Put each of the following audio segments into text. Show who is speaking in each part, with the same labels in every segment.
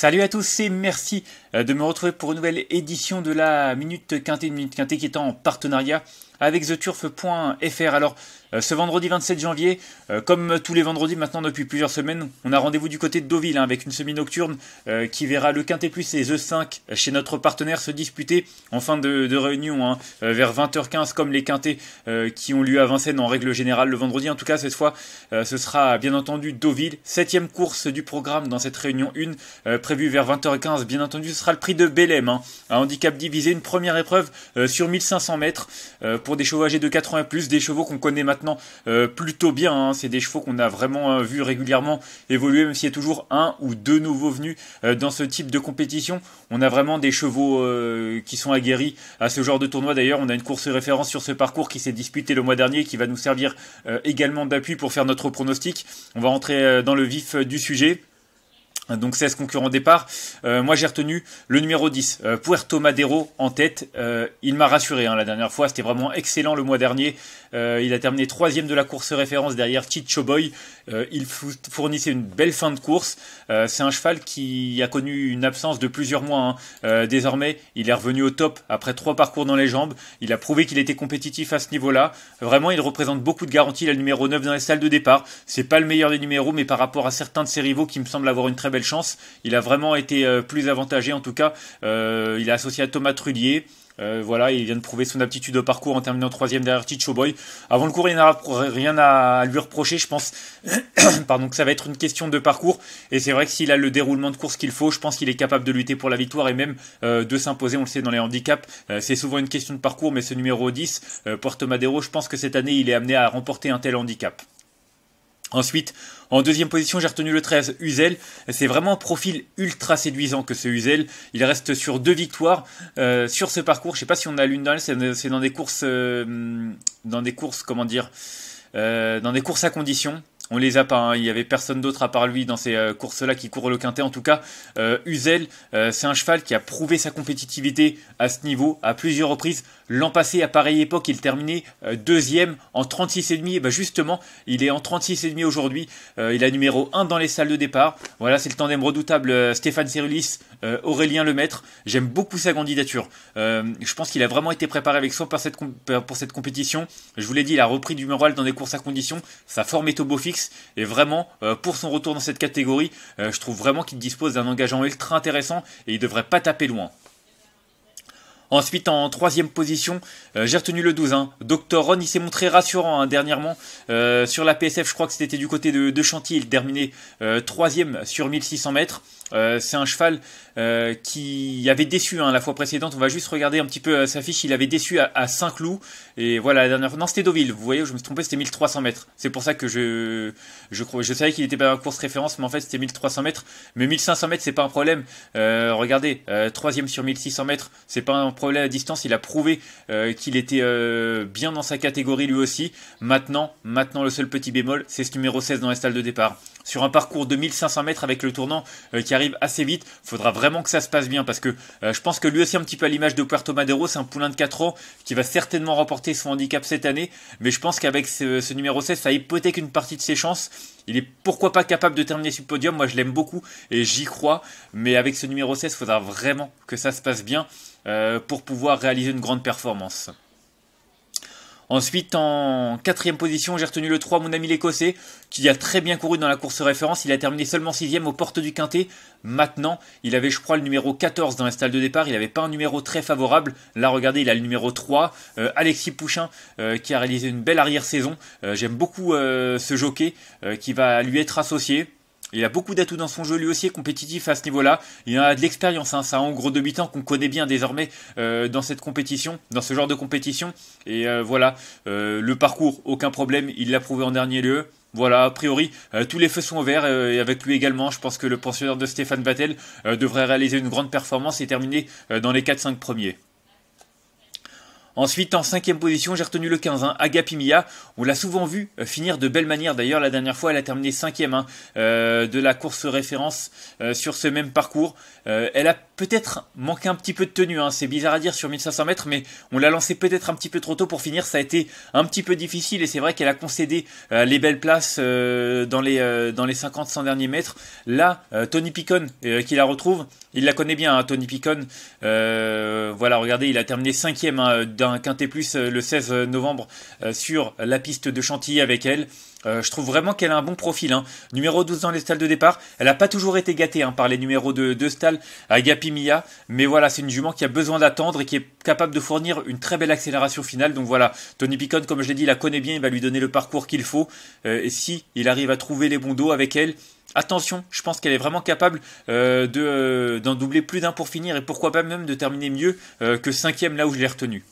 Speaker 1: Salut à tous et merci euh, de me retrouver pour une nouvelle édition de la Minute Quintée, Minute Quintée qui est en partenariat avec theturf.fr. Alors, euh, ce vendredi 27 janvier, euh, comme tous les vendredis maintenant depuis plusieurs semaines, on a rendez-vous du côté de Deauville hein, avec une semi-nocturne euh, qui verra le Quintet Plus et The 5 chez notre partenaire se disputer en fin de, réunion hein, vers 20h15 comme les Quintets qui ont lieu à Vincennes en règle générale le vendredi. En tout cas, cette fois, ce sera bien entendu Deauville. Septième course du programme dans cette réunion 1 prévue vers 20h15. Bien entendu, ce sera le prix de Belém, hein, un handicap divisé, une première épreuve sur 1500 mètres pour des chevaux âgés de 80+, plus, des chevaux qu'on connaît maintenant euh, plutôt bien. Hein. C'est des chevaux qu'on a vraiment euh, vu régulièrement évoluer, même s'il y a toujours un ou deux nouveaux venus euh, dans ce type de compétition. On a vraiment des chevaux qui sont aguerris à ce genre de tournoi. D'ailleurs, on a une course référence sur ce parcours qui s'est disputée le mois dernier, qui va nous servir également d'appui pour faire notre pronostic. On va rentrer dans le vif du sujet. Donc 16 concurrents départ. Euh, moi j'ai retenu le numéro 10, euh, Puerto Madero en tête. Euh, il m'a rassuré hein, la dernière fois, c'était vraiment excellent le mois dernier. il a terminé troisième de la course référence derrière Chicho Boy. Euh, il fournissait une belle fin de course. Euh, c'est un cheval qui a connu une absence de plusieurs mois. Hein. Euh, désormais, il est revenu au top après trois parcours dans les jambes. Il a prouvé qu'il était compétitif à ce niveau-là. Vraiment, il représente beaucoup de garanties. La numéro 9 dans les salles de départ. C'est pas le meilleur des numéros, mais par rapport à certains de ses rivaux qui me semblent avoir une très belle chance, il a vraiment été plus avantagé en tout cas. il est associé à Thomas Trullier. Euh, voilà, il vient de prouver son aptitude au parcours en terminant troisième derrière Ticho Boy. Avant le il il n'a rien à lui reprocher, je pense. Pardon, que ça va être une question de parcours. Et c'est vrai que s'il a le déroulement de course qu'il faut, je pense qu'il est capable de lutter pour la victoire et même euh, de s'imposer. On le sait dans les handicaps, euh, c'est souvent une question de parcours, mais ce numéro 10, Puerto Madero, je pense que cette année, il est amené à remporter un tel handicap. Ensuite, en deuxième position, j'ai retenu le 13, Uzel. C'est vraiment un profil ultra séduisant que ce Uzel. Il reste sur deux victoires euh, sur ce parcours. Je ne sais pas si on a l'une dans c'est dans des courses, euh, dans des courses, comment dire, euh, dans des courses à condition. On les a pas, hein. il y avait personne d'autre à part lui dans ces courses-là qui courent le quintet. En tout cas, Uzel, c'est un cheval qui a prouvé sa compétitivité à ce niveau à plusieurs reprises. L'an passé, à pareille époque, il terminait euh, deuxième en 36,5. Et eh ben, justement, il est en 36,5 aujourd'hui. Euh, il a numéro 1 dans les salles de départ. Voilà, c'est le tandem redoutable euh, Stéphane Cerulis, Aurélien Lemaître. J'aime beaucoup sa candidature. je pense qu'il a vraiment été préparé avec soin pour cette, compétition. Je vous l'ai dit, il a repris du moral dans des courses à condition. Sa forme est au beau fixe. Et vraiment, pour son retour dans cette catégorie, je trouve vraiment qu'il dispose d'un engagement ultra intéressant et il devrait pas taper loin. Ensuite, en troisième position, euh, j'ai retenu le 12. Hein. Dr. Ron, il s'est montré rassurant hein, dernièrement euh, sur la PSF. Je crois que c'était du côté de, de Chantilly. Il terminait euh, troisième sur 1600 mètres. Euh, c'est un cheval euh, qui avait déçu hein, la fois précédente. On va juste regarder un petit peu euh, sa fiche. Il avait déçu à, à Saint-Cloud. Et voilà, la dernière. Non, c'était Deauville. Vous voyez, je me suis trompé, c'était 1300 mètres. C'est pour ça que je, je, je savais qu'il était pas en course référence, mais en fait, c'était 1300 mètres. Mais 1500 mètres, c'est pas un problème. regardez, troisième sur 1600 mètres, c'est pas un problème à distance. Il a prouvé qu'il était bien dans sa catégorie lui aussi. Maintenant, maintenant, le seul petit bémol, c'est ce numéro 16 dans la salle de départ sur un parcours de 1500 mètres avec le tournant euh, qui arrive assez vite. Faudra vraiment que ça se passe bien parce que euh, je pense que lui aussi un petit peu à l'image de Puerto Madero, c'est un poulain de 4 ans qui va certainement remporter son handicap cette année. Mais je pense qu'avec ce, numéro 16, ça hypothèque une partie de ses chances. Il est pourquoi pas capable de terminer sur podium. Moi, je l'aime beaucoup et j'y crois. Mais avec ce numéro 16, il faudra vraiment que ça se passe bien euh, pour pouvoir réaliser une grande performance. Ensuite, en quatrième position, j'ai retenu le 3, mon ami l'Écossais, qui a très bien couru dans la course référence. Il a terminé seulement sixième aux portes du Quintet. Maintenant, il avait, je crois, le numéro 14 dans la stade de départ. Il n'avait pas un numéro très favorable. Là, regardez, il a le numéro 3, euh, Alexis Pouchin, euh, qui a réalisé une belle arrière-saison. Euh, j'aime beaucoup ce jockey qui va lui être associé il a beaucoup d'atouts dans son jeu, lui aussi compétitif à ce niveau-là. Il a de l'expérience, hein, c'est un gros débutant qu'on connaît bien désormais euh, dans cette compétition, dans ce genre de compétition. Et euh, voilà, euh, le parcours, aucun problème, il l'a prouvé en dernier lieu. Voilà, a priori, tous les feux sont ouverts et avec lui également, je pense que le pensionnaire de Stéphane Battel devrait réaliser une grande performance et terminer dans les 4-5 premiers. Ensuite, en cinquième position, j'ai retenu le 15, Agapimia. On l'a souvent vu euh, finir de belle manière. D'ailleurs, la dernière fois, elle a terminé cinquième hein, euh, de la course référence euh, sur ce même parcours. elle a peut-être manqué un petit peu de tenue. Hein. C'est bizarre à dire sur 1500 mètres, mais on l'a lancé peut-être un petit peu trop tôt pour finir. Ça a été un petit peu difficile et c'est vrai qu'elle a concédé les belles places dans les dans les 50-100 derniers mètres. Là, Tony Picon qui la retrouve, il la connaît bien. Hein, Tony Picon, voilà, regardez, il a terminé cinquième d'un Quinté Quintet Plus euh, le 16 euh, novembre euh, sur la piste de Chantilly avec elle. je trouve vraiment qu'elle a un bon profil. Hein. Numéro 12 dans les stalles de départ. Elle n'a pas toujours été gâtée hein, par les numéros de, stall stalles à Gapimia. Mais voilà, c'est une jument qui a besoin d'attendre et qui est capable de fournir une très belle accélération finale. Donc voilà, Tony Picon, comme je l'ai dit, la connaît bien. Il va lui donner le parcours qu'il faut. et si il arrive à trouver les bons dos avec elle, Attention, je pense qu'elle est vraiment capable d'en doubler plus d'un pour finir et pourquoi pas même de terminer mieux que cinquième là où je l'ai retenu.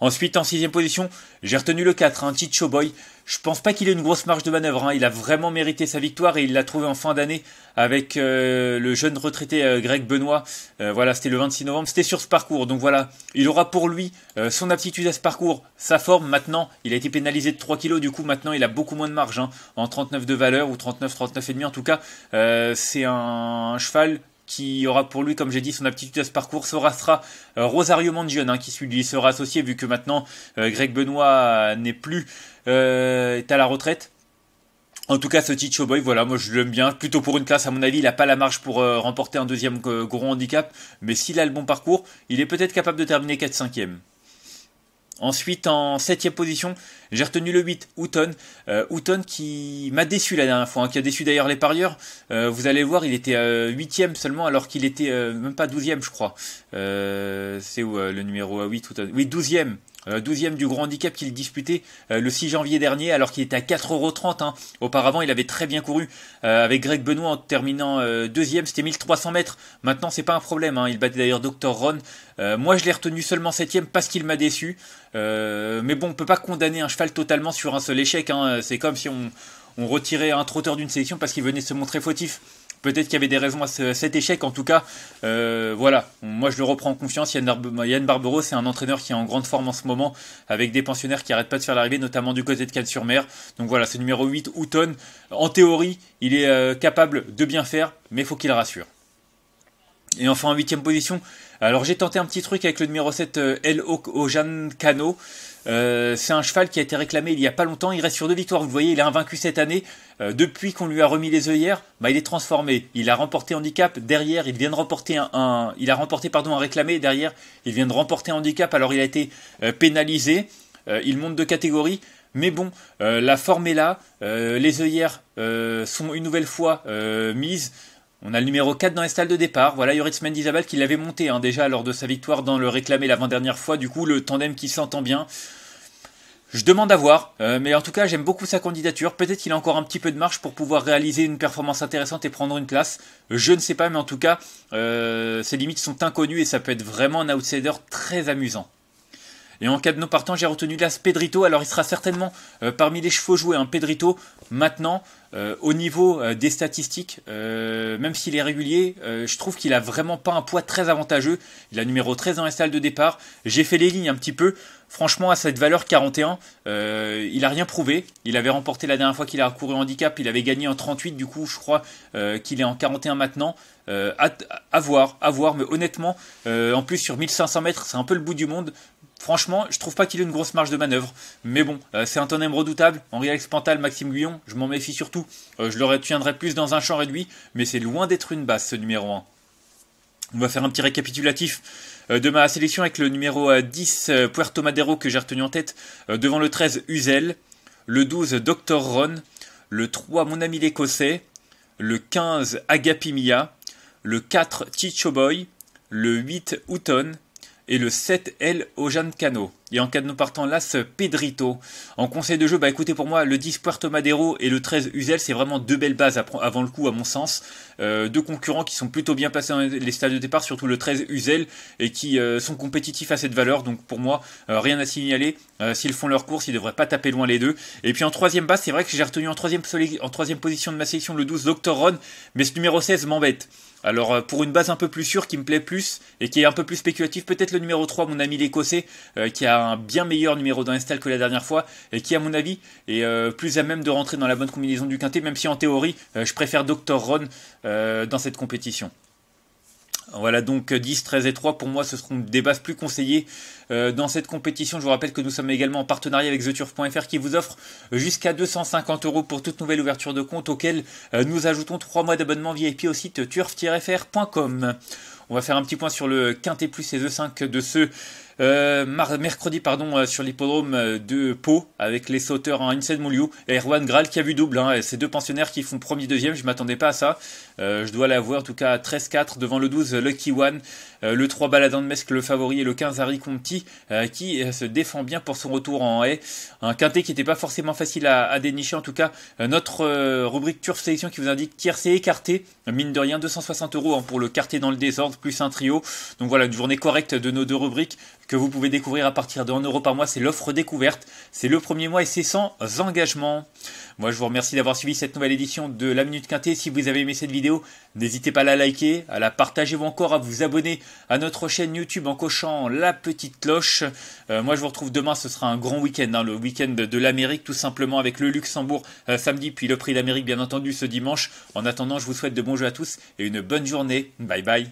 Speaker 1: Ensuite, en sixième position, j'ai retenu le 4, un hein, Showboy. Boy. Je pense pas qu'il ait une grosse marge de manœuvre. Hein. Il a vraiment mérité sa victoire et il l'a trouvé en fin d'année avec euh, le jeune retraité euh, Greg Benoît. Euh, voilà, c'était le 26 novembre. C'était sur ce parcours. Donc voilà, il aura pour lui son aptitude à ce parcours, sa forme. Maintenant, il a été pénalisé de 3 kilos. Du coup, maintenant, il a beaucoup moins de marge. Hein, en 39 de valeur ou 39, demi. en tout cas. C'est un cheval qui aura pour lui, comme j'ai dit, son aptitude à ce parcours. Sera sera euh, Rosario Mangione hein, qui lui sera associé vu que maintenant euh, Greg Benoît n'est plus euh, est à la retraite. En tout cas, ce petit Boy, voilà, moi je l'aime bien. Plutôt pour une classe, à mon avis, il n'a pas la marge pour remporter un deuxième gros handicap. Mais s'il a le bon parcours, il est peut-être capable de terminer 4-5e. Ensuite, en septième position, j'ai retenu le 8, Houton. Euh, qui m'a déçu la dernière fois, hein, qui a déçu d'ailleurs les parieurs. Euh, vous allez voir, il était euh, huitième seulement, alors qu'il était euh, même pas 12 douzième, je crois. c'est où le numéro 8 Houton Oui, douzième. 12e euh, du Grand Handicap qu'il disputait euh, le 6 janvier dernier, alors qu'il était à 4,30€. Hein. Auparavant, il avait très bien couru euh, avec Greg Benoît en terminant deuxième. C'était 1300 mètres. Maintenant, c'est pas un problème. Hein. Il battait d'ailleurs Dr. Ron. moi, je l'ai retenu seulement 7 parce qu'il m'a déçu. mais bon, on peut pas condamner un cheval totalement sur un seul échec. Hein. C'est comme si on, on retirait un trotteur d'une sélection parce qu'il venait se montrer fautif. Peut-être qu'il y avait des raisons à, cet échec. En tout cas, euh, voilà. Moi, je le reprends en confiance. Yann, Yann Barbero, c'est un entraîneur qui est en grande forme en ce moment, avec des pensionnaires qui n'arrêtent pas de faire l'arrivée, notamment du côté de Cannes-sur-Mer. Donc voilà, c'est numéro 8, Houton, en théorie, il est euh, capable de bien faire, mais il faut qu'il rassure. Et enfin en huitième position, alors j'ai tenté un petit truc avec le numéro 7 El euh, Ojan Cano. Euh, c'est un cheval qui a été réclamé il y a pas longtemps. Il reste sur deux victoires. Vous voyez, il est vaincu cette année. Euh, depuis qu'on lui a remis les œillères, bah, il est transformé. Il a remporté handicap. Derrière, il vient de remporter un, il a remporté pardon un réclamé. Derrière, il vient de remporter handicap. Alors il a été pénalisé. il monte de catégorie. Mais bon, la forme est là. les œillères sont une nouvelle fois mises. On a le numéro 4 dans les stalles de départ. Voilà Yoritz Mendizabal qui l'avait monté hein, déjà lors de sa victoire dans le réclamé l'avant-dernière fois. Du coup, le tandem qui s'entend bien. Je demande à voir, euh, mais en tout cas, j'aime beaucoup sa candidature. Peut-être qu'il a encore un petit peu de marche pour pouvoir réaliser une performance intéressante et prendre une place. Je ne sais pas, mais en tout cas, euh, ses limites sont inconnues et ça peut être vraiment un outsider très amusant. Et en cas de nos partant, j'ai retenu l'as Pedrito. Alors il sera certainement euh, parmi les chevaux joués. un hein, Pedrito, maintenant, euh, au niveau euh, des statistiques, même s'il est régulier, je trouve qu'il a vraiment pas un poids très avantageux. Il a numéro 13 dans la salle de départ. J'ai fait les lignes un petit peu. Franchement, à cette valeur 41, il a rien prouvé. Il avait remporté la dernière fois qu'il a couru handicap. Il avait gagné en 38. Du coup, je crois qu'il est en 41 maintenant. à, voir, à voir. Mais honnêtement, en plus sur 1500 mètres, c'est un peu le bout du monde franchement, je trouve pas qu'il ait une grosse marge de manœuvre. Mais bon, euh, c'est un tonnerre redoutable. Henri Alex Pantal, Maxime Guyon, je m'en méfie surtout. Euh, je le retiendrai plus dans un champ réduit, mais c'est loin d'être une base ce numéro 1. On va faire un petit récapitulatif euh, de ma sélection avec le numéro 10 Puerto Madero que j'ai retenu en tête, devant le 13 Uzel, le 12 Dr Ron, le 3 Mon ami l'Écossais, le 15 Agapimia, le 4 Chicho Boy, le 8 Houton, et le 7L Ojan Cano. Et en cas de nous partant l'As Pedrito. En conseil de jeu, bah écoutez, pour moi, le 10 Puerto Madero et le 13 Uzel, c'est vraiment deux belles bases avant le coup, à mon sens. Euh, deux concurrents qui sont plutôt bien passés dans les stades de départ, surtout le 13 Uzel, et qui euh, sont compétitifs à cette valeur. Donc pour moi, euh, rien à signaler. S'ils font leur course, ils devraient pas taper loin les deux. Et puis en troisième base, c'est vrai que j'ai retenu en troisième, en position de ma sélection le 12 Doctor Ron, mais ce numéro 16 m'embête. Alors euh, pour une base un peu plus sûre qui me plaît plus et qui est un peu plus spéculative, peut-être le numéro 3, mon ami l'Écossais, euh, qui a un bien meilleur numéro dans l'install que la dernière fois et qui à mon avis est euh, plus à même de rentrer dans la bonne combinaison du quintet, même si en théorie je préfère Dr. Ron dans cette compétition. Voilà donc 10, euh, 13 et 3 pour moi ce seront des bases plus conseillées euh, dans cette compétition. Je vous rappelle que nous sommes également en partenariat avec TheTurf.fr qui vous offre jusqu'à 250 euros pour toute nouvelle ouverture de compte auquel euh, nous ajoutons 3 mois d'abonnement VIP au site turf-fr.com. On va faire un petit point sur le Quintet Plus et le 5 de ce euh, mercredi, pardon, euh, sur l'hippodrome euh, de Pau, avec les sauteurs en Inside Mouliou et Erwan Graal qui a vu double. Hein, ces deux pensionnaires qui font premier deuxième, je m'attendais pas à ça. je dois l'avouer, en tout cas 13-4 devant le 12 Lucky One, le 3 Baladin de Mesque, le favori et le 15 Harry Conti qui se défend bien pour son retour en haie. Un quintet qui n'était pas forcément facile à, dénicher, en tout cas notre rubrique Turf Sélection qui vous indique tiercé écarté, mine de rien 260 euros hein, pour le quartier dans le désordre, plus un trio. Donc voilà, une journée correcte de nos deux rubriques que vous pouvez découvrir à partir de 1 euro par mois. C'est l'offre découverte. C'est le premier mois et c'est sans engagement. Moi, je vous remercie d'avoir suivi cette nouvelle édition de La Minute Quintée. Si vous avez aimé cette vidéo, n'hésitez pas à la liker, à la partager ou encore à vous abonner à notre chaîne YouTube en cochant la petite cloche. Euh, moi, je vous retrouve demain. Ce sera un grand week-end, hein, le week-end de l'Amérique, tout simplement avec le Luxembourg euh, samedi, puis le Prix d'Amérique, bien entendu, ce dimanche. En attendant, je vous souhaite de bons jeux à tous et une bonne journée. Bye bye.